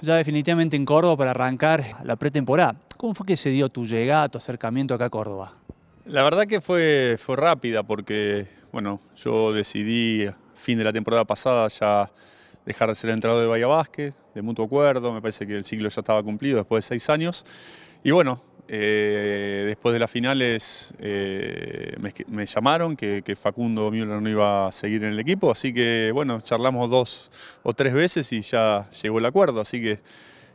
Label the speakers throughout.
Speaker 1: ya definitivamente en Córdoba para arrancar la pretemporada. ¿Cómo fue que se dio tu llegada, tu acercamiento acá a Córdoba?
Speaker 2: La verdad que fue, fue rápida porque, bueno, yo decidí a fin de la temporada pasada ya dejar de ser entrado entrenador de Bahía Vázquez, de mutuo acuerdo, me parece que el ciclo ya estaba cumplido después de seis años. Y bueno, eh, después de las finales eh, me, llamaron que, Facundo Müller no iba a seguir en el equipo, así que bueno, charlamos dos o tres veces y ya llegó el acuerdo, así que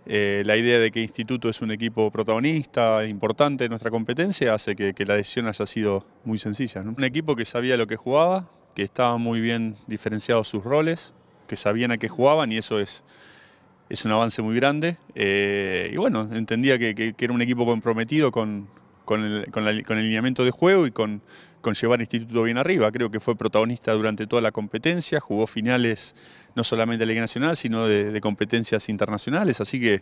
Speaker 2: eh, la idea de que Instituto es un equipo protagonista, importante en nuestra competencia, hace que, la decisión haya sido muy sencilla. Un equipo que sabía lo que jugaba, que estaba muy bien diferenciados sus roles, que sabían a qué jugaban y eso es es un avance muy grande. Eh, y bueno, entendía que, era un equipo comprometido con, el, lineamiento de juego y con, llevar el Instituto bien arriba. Creo que fue protagonista durante toda la competencia, jugó finales no solamente de la Liga Nacional, sino de, competencias internacionales. Así que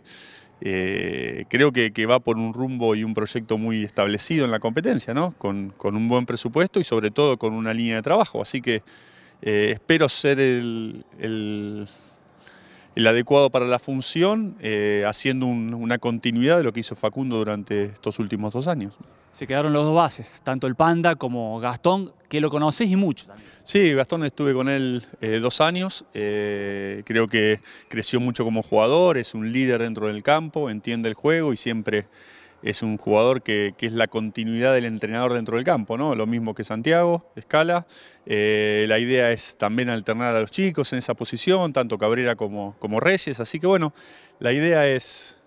Speaker 2: eh, creo que, va por un rumbo y un proyecto muy establecido en la competencia, ¿no? con, un buen presupuesto y sobre todo con una línea de trabajo. Así que eh, espero ser el el adecuado para la función, eh, haciendo una continuidad de lo que hizo Facundo durante estos últimos dos años. Se quedaron los dos bases, tanto el Panda como Gastón, que lo conoces y mucho. También. Sí, Gastón estuve con él eh, dos años, eh, creo que creció mucho como jugador, es un líder dentro del campo, entiende el juego y siempre es un jugador que, es la continuidad del entrenador dentro del campo, ¿no? Lo mismo que Santiago, Escala. Eh, la idea es también alternar a los chicos en esa posición, tanto Cabrera como, como Reyes. Así que bueno, la idea es,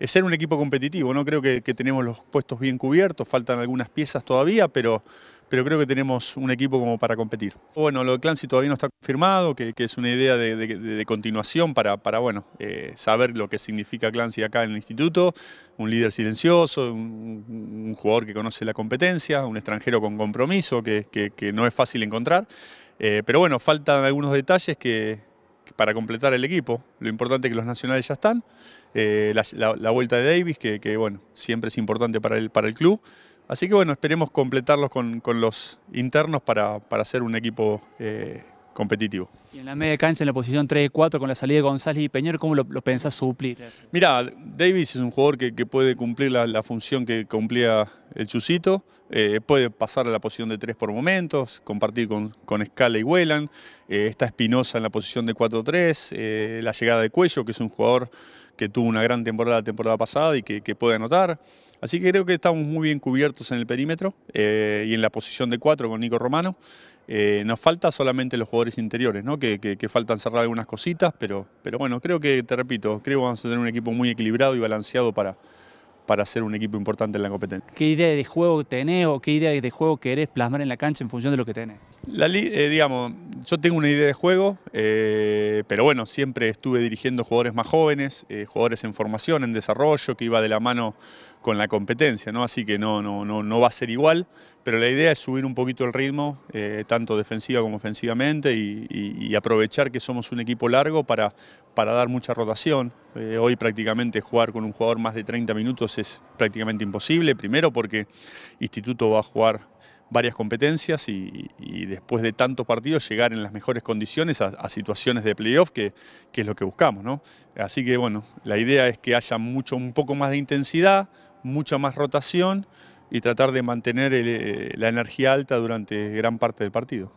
Speaker 2: ser un equipo competitivo, ¿no? Creo que, que tenemos los puestos bien cubiertos, faltan algunas piezas todavía, pero pero creo que tenemos un equipo como para competir. Bueno, lo de Clancy todavía no está confirmado, que, es una idea de, continuación para, bueno, eh, saber lo que significa Clancy acá en el instituto, un líder silencioso, un, jugador que conoce la competencia, un extranjero con compromiso que, no es fácil encontrar, eh, pero bueno, faltan algunos detalles que, para completar el equipo. Lo importante es que los nacionales ya están, eh, la, vuelta de Davis, que, que bueno, siempre es importante para el, para el club. Así que bueno, esperemos completarlos con, los internos para, para, hacer un equipo eh, competitivo.
Speaker 1: Y en la media cancha, en la posición 3-4, con la salida de González y Peñero, ¿cómo lo, lo pensás suplir?
Speaker 2: Mirá, Davis es un jugador que, puede cumplir la, función que cumplía el Chusito, eh, puede pasar a la posición de 3 por momentos, compartir con, con Scala y Whelan, eh, está Espinosa en la posición de 4-3, la llegada de Cuello, que es un jugador que tuvo una gran temporada la temporada pasada y que, que puede anotar. Así que creo que estamos muy bien cubiertos en el perímetro eh, y en la posición de cuatro con Nico Romano. Eh, nos falta solamente los jugadores interiores, ¿no? que, faltan cerrar algunas cositas, pero, pero bueno, creo que, te repito, creo que vamos a tener un equipo muy equilibrado y balanceado para, para ser un equipo importante en la competencia. ¿Qué idea de
Speaker 1: juego tenés o qué idea de juego querés plasmar en la cancha en función de lo que tenés?
Speaker 2: La, eh, digamos, yo tengo una idea de juego, eh, pero bueno, siempre estuve dirigiendo jugadores más jóvenes, eh, jugadores en formación, en desarrollo, que iba de la mano con la competencia, ¿no? Así que no, no, no, no va a ser igual, pero la idea es subir un poquito el ritmo, eh, tanto defensiva como ofensivamente, y, aprovechar que somos un equipo largo para, para dar mucha rotación. hoy prácticamente jugar con un jugador más de 30 minutos es prácticamente imposible, primero porque Instituto va a jugar varias competencias y, después de tanto partido llegar en las mejores condiciones a, situaciones de playoff, que, es lo que buscamos. ¿no? Así que bueno, la idea es que haya mucho, un poco más de intensidad, mucha más rotación y tratar de mantener eh, la energía alta durante gran parte del partido.